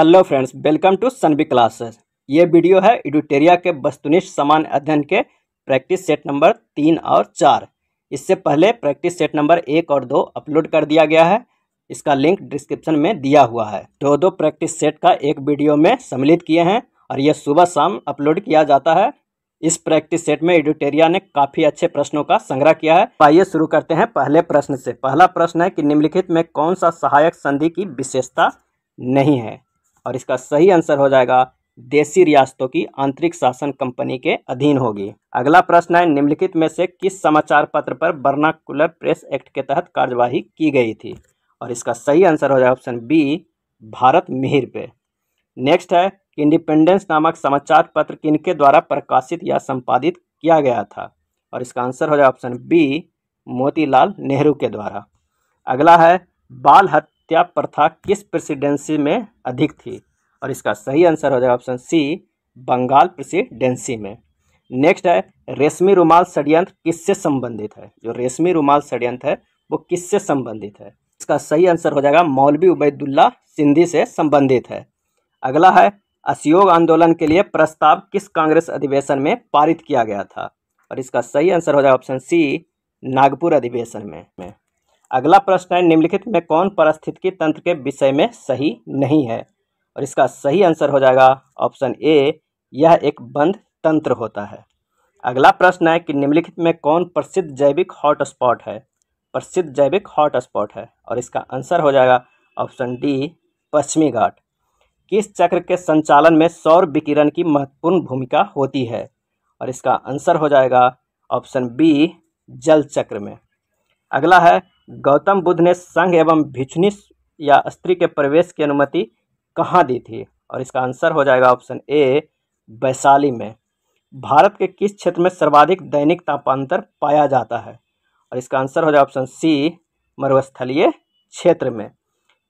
hello friends welcome to सनबी classes ये video है एडिटेरिया के वस्तुनिष्ठ समान अध्ययन के प्रैक्टिस सेट नंबर तीन और चार इससे पहले प्रैक्टिस सेट नंबर एक और दो अपलोड कर दिया गया है इसका लिंक डिस्क्रिप्शन में दिया हुआ है दो दो प्रैक्टिस सेट का एक वीडियो में सम्मिलित किए हैं और यह सुबह शाम अपलोड किया जाता है इस प्रैक्टिस सेट में एडिटेरिया ने काफी अच्छे प्रश्नों का संग्रह किया है आइए शुरू करते हैं पहले प्रश्न से पहला प्रश्न है कि निम्नलिखित में कौन सा सहायक संधि की विशेषता नहीं है और इसका सही आंसर हो जाएगा देसी रियासतों की आंतरिक शासन कंपनी के अधीन होगी अगला प्रश्न है निम्नलिखित में से किस समाचार पत्र पर बर्नाकुलर प्रेस एक्ट के तहत कार्यवाही की गई थी और इसका सही आंसर हो जाएगा ऑप्शन बी भारत मिहिर पे नेक्स्ट है इंडिपेंडेंस नामक समाचार पत्र किनके द्वारा प्रकाशित या संपादित किया गया था और इसका आंसर हो जाएगा ऑप्शन बी मोतीलाल नेहरू के द्वारा अगला है बाल हत्या हत्या प्रथा किस प्रेसिडेंसी में अधिक थी और इसका सही आंसर हो जाएगा ऑप्शन सी बंगाल प्रेसिडेंसी में नेक्स्ट है रेशमी रुमाल षड्यंत्र किससे संबंधित है जो रेशमी रुमाल षड्यंत्र है वो किससे संबंधित है इसका सही आंसर हो जाएगा मौलवी उबैदुल्ला सिंधी से संबंधित है अगला है असहयोग आंदोलन के लिए प्रस्ताव किस कांग्रेस अधिवेशन में पारित किया गया था और इसका सही आंसर हो जाएगा ऑप्शन सी नागपुर अधिवेशन में अगला प्रश्न है निम्नलिखित में कौन परिस्थितिकी तंत्र के विषय में सही नहीं है और इसका सही आंसर हो जाएगा ऑप्शन ए यह एक बंद तंत्र होता है अगला प्रश्न है कि निम्नलिखित में कौन प्रसिद्ध जैविक हॉटस्पॉट है प्रसिद्ध जैविक हॉटस्पॉट है और इसका आंसर हो जाएगा ऑप्शन डी पश्चिमी घाट किस चक्र के संचालन में सौर विकिरण की महत्वपूर्ण भूमिका होती है और इसका आंसर हो जाएगा ऑप्शन बी जल चक्र में अगला है गौतम बुद्ध ने संघ एवं भिक्षुनी या स्त्री के प्रवेश की अनुमति कहाँ दी थी और इसका आंसर हो जाएगा ऑप्शन ए वैशाली में भारत के किस क्षेत्र में सर्वाधिक दैनिक तापांतर पाया जाता है और इसका आंसर हो जाएगा ऑप्शन सी मरुस्थलीय क्षेत्र में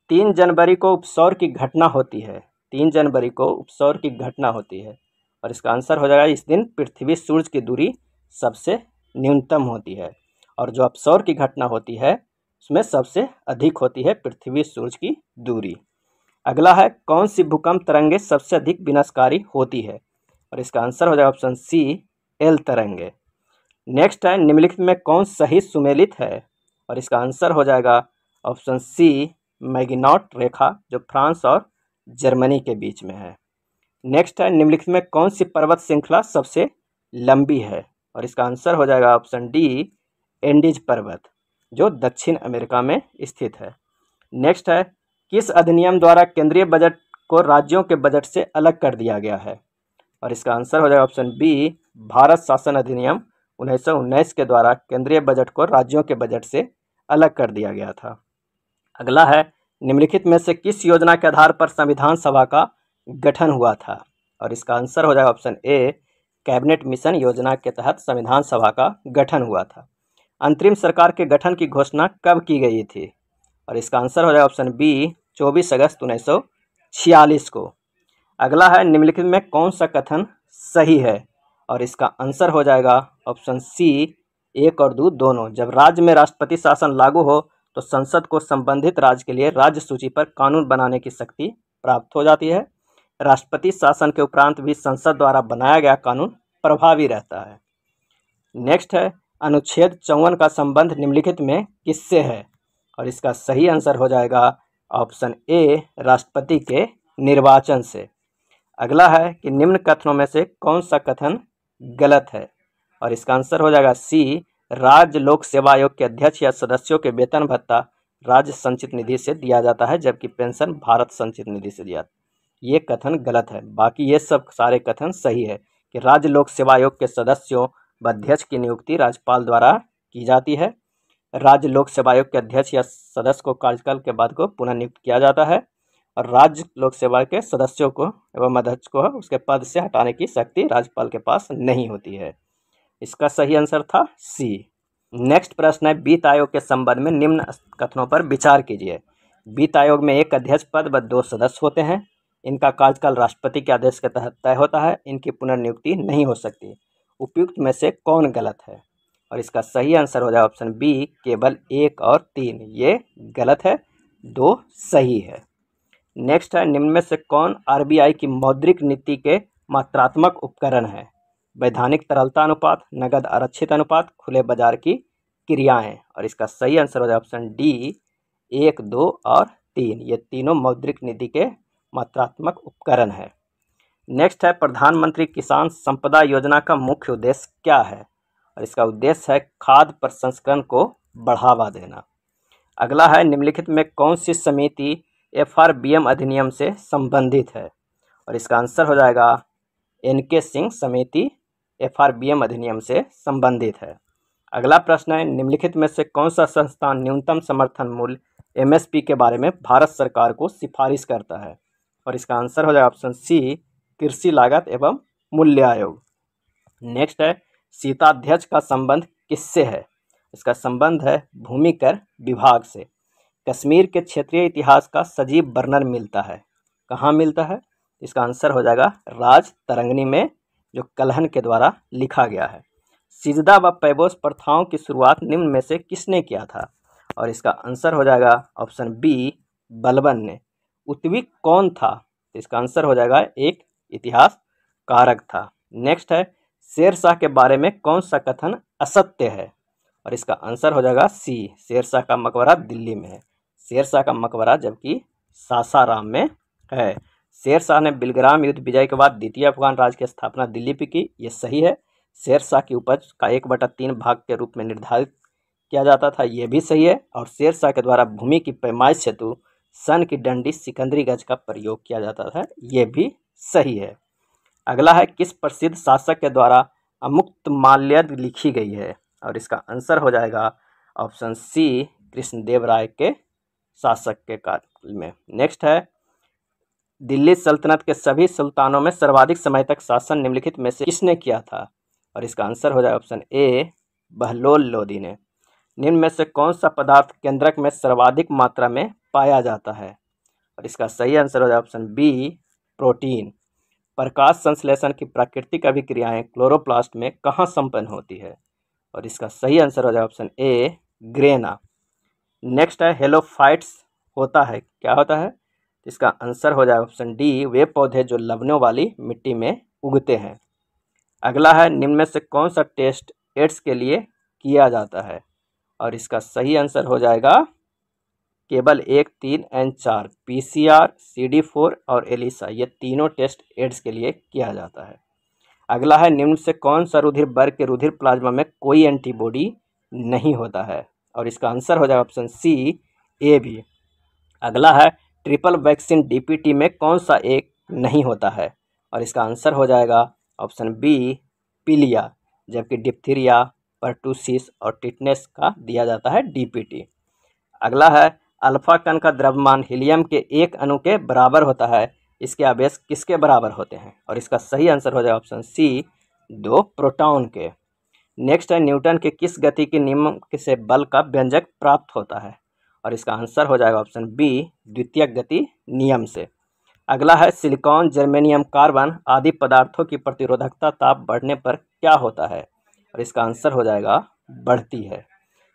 तीन जनवरी को उपसौर की घटना होती है तीन जनवरी को उपसौर की घटना होती है और इसका आंसर हो जाएगा इस दिन पृथ्वी सूर्य की दूरी सबसे न्यूनतम होती है और जो अपसौर की घटना होती है उसमें सबसे अधिक होती है पृथ्वी सूर्य की दूरी अगला है कौन सी भूकंप तरंगे सबसे अधिक विनाशकारी होती है और इसका आंसर हो जाएगा ऑप्शन सी एल तरंगे नेक्स्ट है निम्नलिखित में कौन सही सुमेलित है और इसका आंसर हो जाएगा ऑप्शन सी मैगिनॉट रेखा जो फ्रांस और जर्मनी के बीच में है नेक्स्ट है निम्नलिखित में कौन सी पर्वत श्रृंखला सबसे लंबी है और इसका आंसर हो जाएगा ऑप्शन डी एंडिज पर्वत जो दक्षिण अमेरिका में स्थित है नेक्स्ट है किस अधिनियम द्वारा केंद्रीय बजट को राज्यों के बजट से अलग कर दिया गया है और इसका आंसर हो जाएगा ऑप्शन बी भारत शासन अधिनियम उन्नीस के द्वारा केंद्रीय बजट को राज्यों के बजट से अलग कर दिया गया था अगला है निम्नलिखित में से किस योजना के आधार पर संविधान सभा का गठन हुआ था और इसका आंसर हो जाएगा ऑप्शन ए कैबिनेट मिशन योजना के तहत संविधान सभा का गठन हुआ था अंतरिम सरकार के गठन की घोषणा कब की गई थी और इसका आंसर हो जाए ऑप्शन बी चौबीस अगस्त उन्नीस सौ छियालीस को अगला है निम्नलिखित में कौन सा कथन सही है और इसका आंसर हो जाएगा ऑप्शन सी एक और दो दोनों जब राज्य में राष्ट्रपति शासन लागू हो तो संसद को संबंधित राज्य के लिए राज्य सूची पर कानून बनाने की शक्ति प्राप्त हो जाती है राष्ट्रपति शासन के उपरांत भी संसद द्वारा बनाया गया कानून प्रभावी रहता है नेक्स्ट है अनुच्छेद चौवन का संबंध निम्नलिखित में किससे है और इसका सही आंसर हो जाएगा ऑप्शन ए राष्ट्रपति के निर्वाचन से अगला है कि निम्न कथनों में से कौन सा कथन गलत है और इसका आंसर हो जाएगा सी राज्य लोक सेवा आयोग के अध्यक्ष या सदस्यों के वेतन भत्ता राज्य संचित निधि से दिया जाता है जबकि पेंशन भारत संचित निधि से दिया ये कथन गलत है बाकी ये सब सारे कथन सही है कि राज्य लोक सेवा आयोग के सदस्यों व अध्यक्ष की नियुक्ति राज्यपाल द्वारा की जाती है राज्य लोक सेवा आयोग के अध्यक्ष या सदस्य को कार्यकाल के बाद को पुनः नियुक्त किया जाता है और राज्य लोक सेवा के सदस्यों को एवं अध्यक्ष को उसके पद से हटाने की शक्ति राज्यपाल के पास नहीं होती है इसका सही आंसर था सी नेक्स्ट प्रश्न है वित्त आयोग के संबंध में निम्न कथनों पर विचार कीजिए वित्त आयोग में एक अध्यक्ष पद व दो सदस्य होते हैं इनका कार्यकाल राष्ट्रपति के आदेश के तहत तय होता है इनकी पुनर्नियुक्ति नहीं हो सकती उपयुक्त में से कौन गलत है और इसका सही आंसर हो जाए ऑप्शन बी केवल एक और तीन ये गलत है दो सही है नेक्स्ट है निम्न में से कौन आरबीआई की मौद्रिक नीति के मात्रात्मक उपकरण है वैधानिक तरलता अनुपात नगद आरक्षित अनुपात खुले बाजार की क्रियाएं और इसका सही आंसर हो जाए ऑप्शन डी एक दो और तीन ये तीनों मौद्रिक नीति के मात्रात्मक उपकरण है नेक्स्ट है प्रधानमंत्री किसान संपदा योजना का मुख्य उद्देश्य क्या है और इसका उद्देश्य है खाद प्रसंस्करण को बढ़ावा देना अगला है निम्नलिखित में कौन सी समिति एफ आर बी एम अधिनियम से संबंधित है और इसका आंसर हो जाएगा एन के सिंह समिति एफ आर बी एम अधिनियम से संबंधित है अगला प्रश्न है निम्नलिखित में से कौन सा संस्थान न्यूनतम समर्थन मूल्य एम एस पी के बारे में भारत सरकार को सिफारिश करता है और इसका आंसर हो जाएगा ऑप्शन सी कृषि लागत एवं मूल्य आयोग नेक्स्ट है सीताध्यक्ष का संबंध किससे है इसका संबंध है भूमि कर विभाग से कश्मीर के क्षेत्रीय इतिहास का सजीव वर्णन मिलता है कहाँ मिलता है इसका आंसर हो जाएगा राज तरंगनी में जो कलहन के द्वारा लिखा गया है सिजदा व पैबोस प्रथाओं की शुरुआत निम्न में से किसने किया था और इसका आंसर हो जाएगा ऑप्शन बी बलबन ने उत्वी कौन था तो इसका आंसर हो जाएगा एक इतिहास कारक था नेक्स्ट है शेर शाह के बारे में कौन सा कथन असत्य है और इसका आंसर हो जाएगा सी शेर शाह का मकबरा दिल्ली में है शेर शाह का मकबरा जबकि सासाराम में है शेर शाह ने बिलग्राम युद्ध विजय के बाद द्वितीय अफगान राज्य की स्थापना दिल्ली पर की ये सही है शेर शाह की उपज का एक बटा तीन भाग के रूप में निर्धारित किया जाता था ये भी सही है और शेर शाह के द्वारा भूमि की पैमाइश हेतु सन की डंडी सिकंदरी गज का प्रयोग किया जाता था ये भी सही है अगला है किस प्रसिद्ध शासक के द्वारा अमुक्त माल्य लिखी गई है और इसका आंसर हो जाएगा ऑप्शन सी कृष्णदेव राय के शासक के काल में नेक्स्ट है दिल्ली सल्तनत के सभी सुल्तानों में सर्वाधिक समय तक शासन निम्नलिखित में से किसने किया था और इसका आंसर हो जाएगा ऑप्शन ए बहलोल लोदी ने निम्न में से कौन सा पदार्थ केंद्रक में सर्वाधिक मात्रा में पाया जाता है और इसका सही आंसर हो जाएगा ऑप्शन बी प्रोटीन प्रकाश संश्लेषण की प्राकृतिक अभिक्रियाएं क्लोरोप्लास्ट में कहाँ संपन्न होती है और इसका सही आंसर हो जाए ऑप्शन ए ग्रेना नेक्स्ट है हेलोफाइट्स होता है क्या होता है इसका आंसर हो जाए ऑप्शन डी वे पौधे जो लवनों वाली मिट्टी में उगते हैं अगला है निम्न में से कौन सा टेस्ट एड्स के लिए किया जाता है और इसका सही आंसर हो जाएगा केवल एक तीन एंड चार P C R C D four और एलिसा ये तीनों टेस्ट एड्स के लिए किया जाता है अगला है निम्न से कौन सा रुधिर वर्ग के रुधिर प्लाज्मा में कोई एंटीबॉडी नहीं होता है और इसका आंसर हो जाएगा ऑप्शन सी ए भी अगला है ट्रिपल वैक्सीन डीपीटी में कौन सा एक नहीं होता है और इसका आंसर हो जाएगा ऑप्शन बी पीलिया जबकि डिप्थीरिया परटूसिस और टिटनेस का दिया जाता है डीपीटी अगला है अल्फा कण का द्रव्यमान हीलियम के एक अणु के बराबर होता है इसके आवेश किसके बराबर होते हैं और इसका सही आंसर हो जाए ऑप्शन सी दो प्रोटॉन के नेक्स्ट है न्यूटन के किस गति के नियम से बल का व्यंजक प्राप्त होता है और इसका आंसर हो जाएगा ऑप्शन बी द्वितीय गति नियम से अगला है सिलिकॉन जर्मेनियम कार्बन आदि पदार्थों की प्रतिरोधकता ताप बढ़ने पर क्या होता है और इसका आंसर हो जाएगा बढ़ती है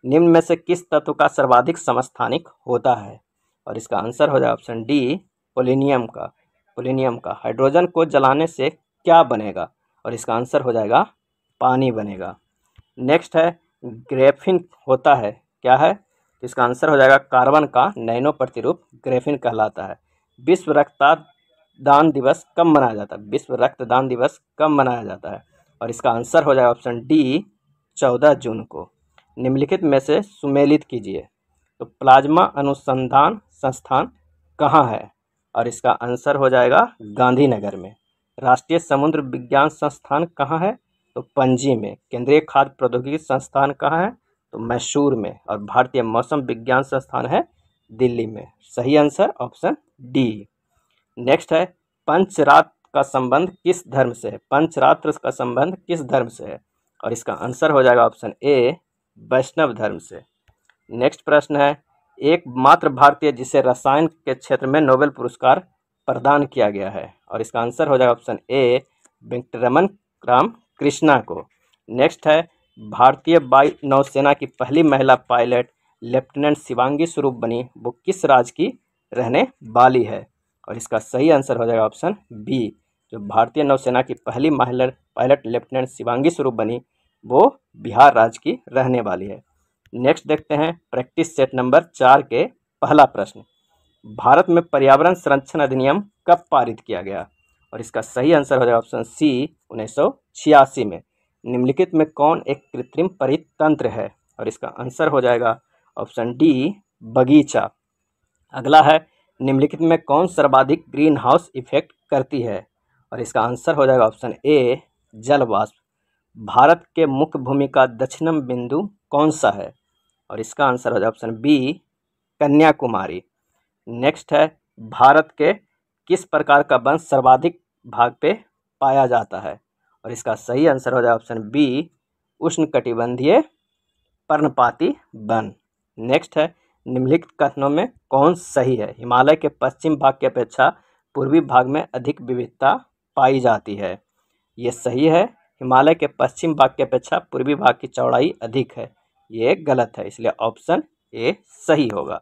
निम्न में से किस तत्व का सर्वाधिक समस्थानिक होता है और इसका आंसर हो जाए ऑप्शन डी पोलिनियम का पोलिनियम का हाइड्रोजन को जलाने से क्या बनेगा और इसका आंसर हो जाएगा पानी बनेगा नेक्स्ट है ग्रेफिन होता है क्या है तो इसका आंसर हो जाएगा कार्बन का नैनो प्रतिरूप ग्रेफिन कहलाता है विश्व रक्तदान दिवस कब मनाया जाता है विश्व रक्तदान दिवस कब मनाया जाता है और इसका आंसर हो जाएगा ऑप्शन डी चौदह जून को निम्नलिखित में से सुमेलित कीजिए तो प्लाज्मा अनुसंधान संस्थान कहाँ है और इसका आंसर हो जाएगा गांधीनगर में राष्ट्रीय समुद्र विज्ञान संस्थान कहाँ है तो पणजी में केंद्रीय खाद्य प्रौद्योगिकी संस्थान कहाँ है तो मैसूर में और भारतीय मौसम विज्ञान संस्थान है दिल्ली में सही आंसर ऑप्शन डी नेक्स्ट है पंचरात का संबंध किस धर्म से है पंचरात्र का संबंध किस धर्म से है और इसका आंसर हो जाएगा ऑप्शन ए वैष्णव धर्म से नेक्स्ट प्रश्न है एकमात्र भारतीय जिसे रसायन के क्षेत्र में नोबेल पुरस्कार प्रदान किया गया है और इसका आंसर हो जाएगा option A Venkataraman Ramakrishna को नेक्स्ट है भारतीय वायु नौसेना की पहली महिला पायलट लेफ्टिनेंट शिवांगी स्वरूप बनी वो किस राज्य की रहने वाली है और इसका सही आंसर हो जाएगा ऑप्शन बी जो भारतीय नौसेना की पहली महिला पायलट लेफ्टिनेंट शिवांगी स्वरूप बनी वो बिहार राज्य की रहने वाली है नेक्स्ट देखते हैं प्रैक्टिस सेट नंबर चार के पहला प्रश्न भारत में पर्यावरण संरक्षण अधिनियम कब पारित किया गया और इसका सही आंसर हो जाएगा ऑप्शन सी उन्नीस में निम्नलिखित में कौन एक कृत्रिम परितंत्र है और इसका आंसर हो जाएगा ऑप्शन डी बगीचा अगला है निम्नलिखित में कौन सर्वाधिक ग्रीन हाउस इफेक्ट करती है और इसका आंसर हो जाएगा ऑप्शन ए जलवाष्प भारत के मुख्य भूमि का दक्षिणम बिंदु कौन सा है और इसका आंसर हो जाए ऑप्शन बी कन्याकुमारी नेक्स्ट है भारत के किस प्रकार का वंश सर्वाधिक भाग पे पाया जाता है और इसका सही आंसर हो जाए ऑप्शन बी उष्ण कटिबंधीय पर्णपाती वन नेक्स्ट है निम्नलिखित कथनों में कौन सही है हिमालय के पश्चिम भाग की अपेक्षा पूर्वी भाग में अधिक विविधता पाई जाती है ये सही है हिमालय के पश्चिम भाग की अपेक्षा पूर्वी भाग की चौड़ाई अधिक है ये गलत है इसलिए ऑप्शन ए सही होगा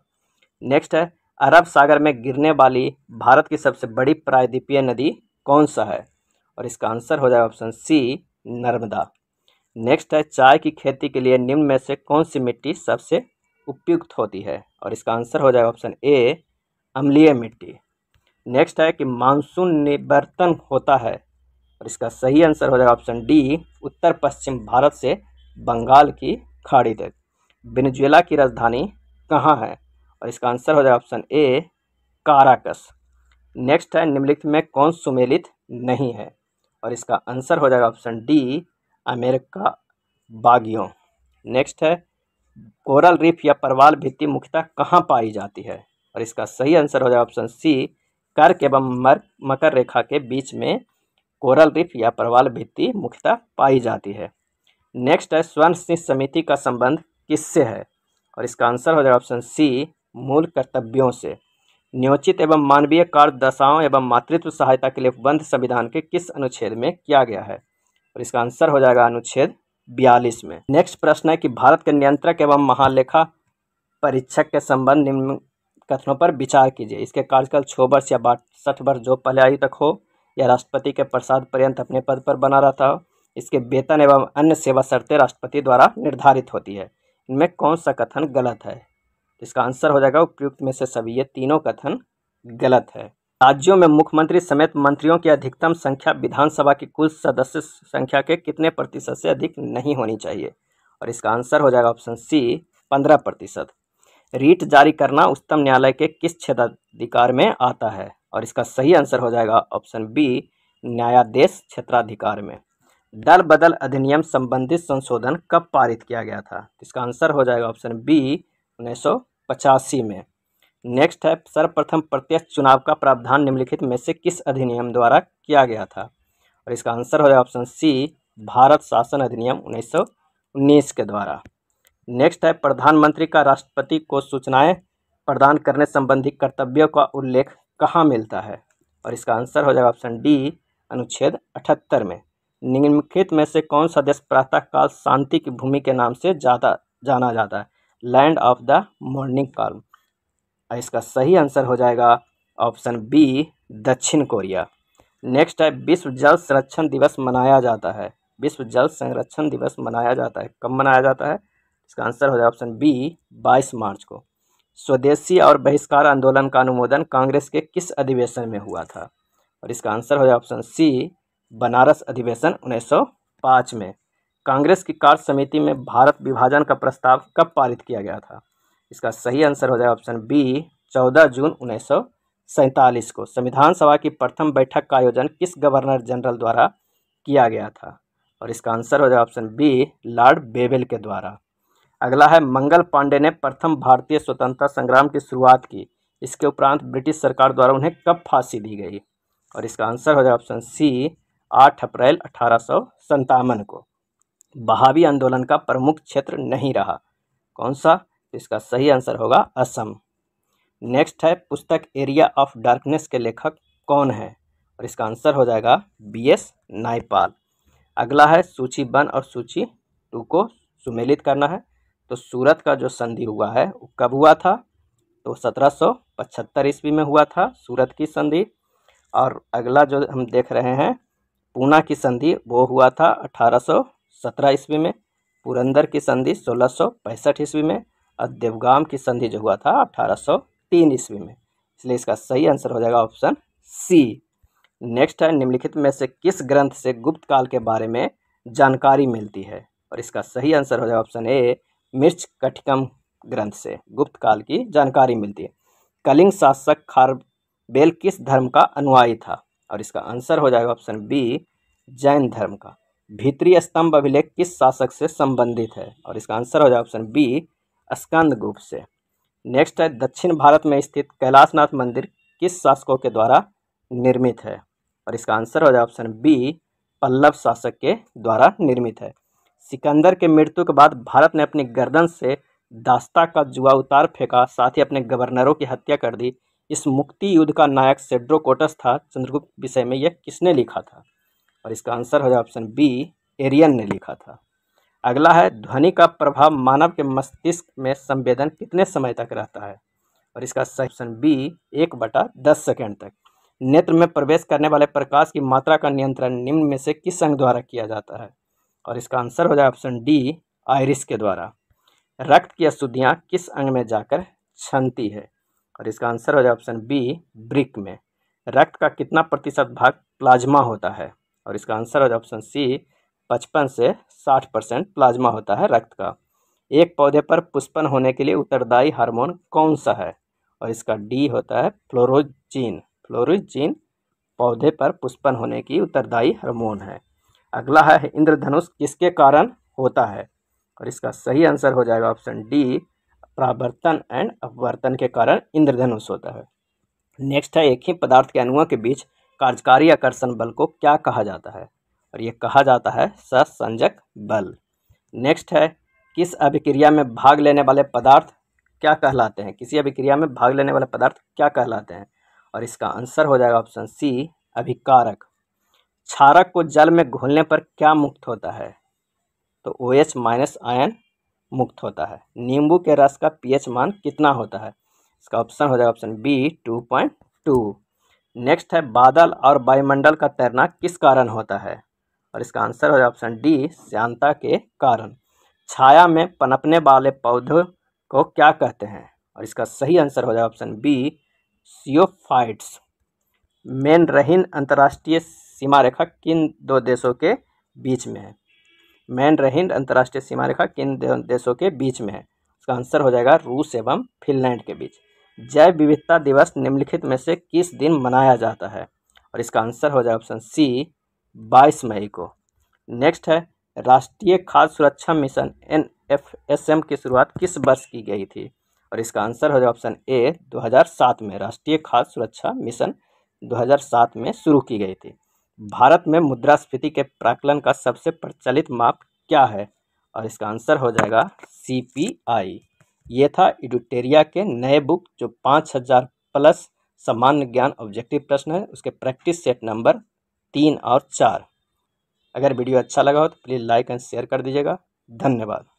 नेक्स्ट है अरब सागर में गिरने वाली भारत की सबसे बड़ी प्रायद्वीपीय नदी कौन सा है और इसका आंसर हो जाएगा ऑप्शन सी नर्मदा नेक्स्ट है चाय की खेती के लिए निम्न में से कौन सी मिट्टी सबसे उपयुक्त होती है और इसका आंसर हो जाएगा ऑप्शन ए अम्लीय मिट्टी नेक्स्ट है कि मानसून निवर्तन होता है और इसका सही आंसर हो जाएगा ऑप्शन डी उत्तर पश्चिम भारत से बंगाल की खाड़ी तक वेनेजुएला की राजधानी कहाँ है और इसका आंसर हो जाएगा ऑप्शन ए काराकस नेक्स्ट है निम्नलिखित में कौन सुमेलित नहीं है और इसका आंसर हो जाएगा ऑप्शन डी अमेरिका बागियों नेक्स्ट है कोरल रीफ या परवाल भित्ति मुख्यतः कहाँ पाई जाती है और इसका सही आंसर हो जाएगा ऑप्शन सी कर्क एवं मर मकर रेखा के बीच में कोरल रिफ या प्रवाल भित्ति मुख्यतः पाई जाती है नेक्स्ट है स्वर्ण सिंह समिति का संबंध किससे है और इसका आंसर हो जाएगा ऑप्शन सी मूल कर्तव्यों से न्योचित एवं मानवीय कार्य दशाओं एवं मातृत्व सहायता के लिए उपबंध संविधान के किस अनुच्छेद में किया गया है और इसका आंसर हो जाएगा अनुच्छेद बयालीस में नेक्स्ट प्रश्न है कि भारत के नियंत्रक एवं महालेखा परीक्षक के संबंध निम्न कथनों पर विचार कीजिए इसके कार्यकाल छः वर्ष या बासठ वर्ष जो पहले आयु तक हो यह राष्ट्रपति के प्रसाद पर्यंत अपने पद पर बना रहता हो इसके वेतन एवं अन्य सेवा शर्तें राष्ट्रपति द्वारा निर्धारित होती है इनमें कौन सा कथन गलत है इसका आंसर हो जाएगा उपयुक्त में से सभी ये तीनों कथन गलत है राज्यों में मुख्यमंत्री समेत मंत्रियों की अधिकतम संख्या विधानसभा की कुल सदस्य संख्या के कितने प्रतिशत से अधिक नहीं होनी चाहिए और इसका आंसर हो जाएगा ऑप्शन सी पंद्रह प्रतिशत रीट जारी करना उच्चतम न्यायालय के किस क्षेत्राधिकार में आता है और इसका सही आंसर हो जाएगा ऑप्शन बी न्यायाधीश क्षेत्राधिकार में दल बदल अधिनियम संबंधित संशोधन कब पारित किया गया था तो इसका आंसर हो जाएगा ऑप्शन बी उन्नीस में नेक्स्ट है सर्वप्रथम प्रत्यक्ष चुनाव का प्रावधान निम्नलिखित में से किस अधिनियम द्वारा किया गया था और इसका आंसर हो जाएगा ऑप्शन सी भारत शासन अधिनियम उन्नीस के द्वारा नेक्स्ट है प्रधानमंत्री का राष्ट्रपति को सूचनाएं प्रदान करने संबंधी कर्तव्यों का उल्लेख कहाँ मिलता है और इसका आंसर हो जाएगा ऑप्शन डी अनुच्छेद अठहत्तर में निम्नलिखित में से कौन सा देश प्रातःकाल शांति की भूमि के नाम से ज़्यादा जाना जाता है land of the morning calm और इसका सही आंसर हो जाएगा ऑप्शन बी दक्षिण कोरिया नेक्स्ट है विश्व जल संरक्षण दिवस मनाया जाता है विश्व जल संरक्षण दिवस मनाया जाता है कब मनाया जाता है इसका आंसर हो जाएगा ऑप्शन बी बाईस मार्च को स्वदेशी और बहिष्कार आंदोलन का अनुमोदन कांग्रेस के किस अधिवेशन में हुआ था और इसका आंसर हो जाए ऑप्शन सी बनारस अधिवेशन 1905 में कांग्रेस की कार्य समिति में भारत विभाजन का प्रस्ताव कब पारित किया गया था इसका सही आंसर हो जाए ऑप्शन बी 14 जून उन्नीस को संविधान सभा की प्रथम बैठक का आयोजन किस गवर्नर जनरल द्वारा किया गया था और इसका आंसर हो जाए ऑप्शन बी लॉर्ड बेबेल के द्वारा अगला है मंगल पांडे ने प्रथम भारतीय स्वतंत्रता संग्राम की शुरुआत की इसके उपरांत ब्रिटिश सरकार द्वारा उन्हें कब फांसी दी गई और इसका आंसर हो जाए ऑप्शन सी आठ अप्रैल अठारह को बहावी आंदोलन का प्रमुख क्षेत्र नहीं रहा कौन सा इसका सही आंसर होगा असम नेक्स्ट है पुस्तक एरिया ऑफ डार्कनेस के लेखक कौन है और इसका आंसर हो जाएगा बी एस नायपाल अगला है सूची वन और सूची टू को सुमेलित करना है तो सूरत का जो संधि हुआ है वो कब हुआ था तो सत्रह सौ पचहत्तर ईस्वी में हुआ था सूरत की संधि और अगला जो हम देख रहे हैं पूना की संधि वो हुआ था अठारह सौ सत्रह ईस्वी में पुरंदर की संधि सोलह सौ पैंसठ ईस्वी में और देवगाम की संधि जो हुआ था अठारह सौ तीन ईस्वी में इसलिए इसका सही आंसर हो जाएगा ऑप्शन सी नेक्स्ट है निम्नलिखित में से किस ग्रंथ से गुप्त काल के बारे में जानकारी मिलती है और इसका सही आंसर हो जाएगा ऑप्शन ए मिर्च कठिकम ग्रंथ से गुप्त काल की जानकारी मिलती है कलिंग शासक खारबेल किस धर्म का अनुयायी था और इसका आंसर हो जाएगा ऑप्शन बी जैन धर्म का भीतरी स्तंभ अभिलेख किस शासक से संबंधित है और इसका आंसर हो जाएगा ऑप्शन बी स्कंद गुप्त से नेक्स्ट है दक्षिण भारत में स्थित कैलाशनाथ मंदिर किस शासकों के द्वारा निर्मित है और इसका आंसर हो जाएगा ऑप्शन बी पल्लव शासक के द्वारा निर्मित है सिकंदर के मृत्यु के बाद भारत ने अपनी गर्दन से दास्ता का जुआ उतार फेंका साथ ही अपने गवर्नरों की हत्या कर दी इस मुक्ति युद्ध का नायक सेड्रोकोटस था चंद्रगुप्त विषय में यह किसने लिखा था और इसका आंसर हो जाए ऑप्शन बी एरियन ने लिखा था अगला है ध्वनि का प्रभाव मानव के मस्तिष्क में संवेदन कितने समय तक रहता है और इसका ऑप्शन बी एक बटा दस सेकेंड तक नेत्र में प्रवेश करने वाले प्रकाश की मात्रा का नियंत्रण निम्न में से किस अंग द्वारा किया जाता है और इसका आंसर हो जाए ऑप्शन डी आयरिस के द्वारा रक्त की अशुद्धियाँ किस अंग में जाकर छनती है और इसका आंसर हो जाए ऑप्शन बी ब्रिक में रक्त का कितना प्रतिशत भाग प्लाज्मा होता है और इसका आंसर हो जाए ऑप्शन सी पचपन से साठ परसेंट प्लाज्मा होता है रक्त का एक पौधे पर पुष्पन होने के लिए उत्तरदायी हार्मोन कौन सा है और इसका डी होता है फ्लोरोजीन फ्लोरोजीन पौधे पर पुष्पन होने की उत्तरदायी हार्मोन है अगला है इंद्रधनुष किसके कारण होता है और इसका सही आंसर हो जाएगा ऑप्शन डी प्रावर्तन एंड अपवर्तन के कारण इंद्रधनुष होता है नेक्स्ट है एक ही पदार्थ के अणुओं के बीच कार्यकारी आकर्षण बल को क्या कहा जाता है और ये कहा जाता है ससंजक बल नेक्स्ट है किस अभिक्रिया में भाग लेने वाले पदार्थ क्या कहलाते हैं किसी अभिक्रिया में भाग लेने वाले पदार्थ क्या कहलाते हैं और इसका आंसर हो जाएगा ऑप्शन सी अभिकारक क्षारक को जल में घोलने पर क्या मुक्त होता है तो ओ एच माइनस आयन मुक्त होता है नींबू के रस का पीएच मान कितना होता है इसका ऑप्शन हो जाएगा option B two point two next है बादल और वायुमंडल का तैरना किस कारण होता है और इसका आंसर हो जाएगा ऑप्शन डी श्यांता के कारण छाया में पनपने वाले पौधों को क्या कहते हैं और इसका सही आंसर हो जाएगा ऑप्शन बी सियोफाइट्स मेन रहीन अंतर्राष्ट्रीय सीमा रेखा किन दो देशों के बीच में है मैन रहिंद अंतर्राष्ट्रीय सीमा रेखा किन देशों के बीच में है उसका आंसर हो जाएगा रूस एवं फिनलैंड के बीच जैव विविधता दिवस निम्नलिखित में से किस दिन मनाया जाता है और इसका आंसर हो जाएगा ऑप्शन सी बाईस मई को नेक्स्ट है राष्ट्रीय खाद्य सुरक्षा mission N F S M की शुरुआत किस वर्ष की गई थी और इसका आंसर हो जाएगा ऑप्शन ए 2007 में राष्ट्रीय खाद्य सुरक्षा मिशन 2007 में शुरू की गई थी भारत में मुद्रास्फीति के प्राकलन का सबसे प्रचलित माप क्या है और इसका आंसर हो जाएगा सी पी आई ये था इडुटेरिया के नए बुक जो पाँच हजार प्लस सामान्य ज्ञान ऑब्जेक्टिव प्रश्न है उसके प्रैक्टिस सेट नंबर तीन और चार अगर वीडियो अच्छा लगा हो तो प्लीज़ लाइक एंड शेयर कर दीजिएगा धन्यवाद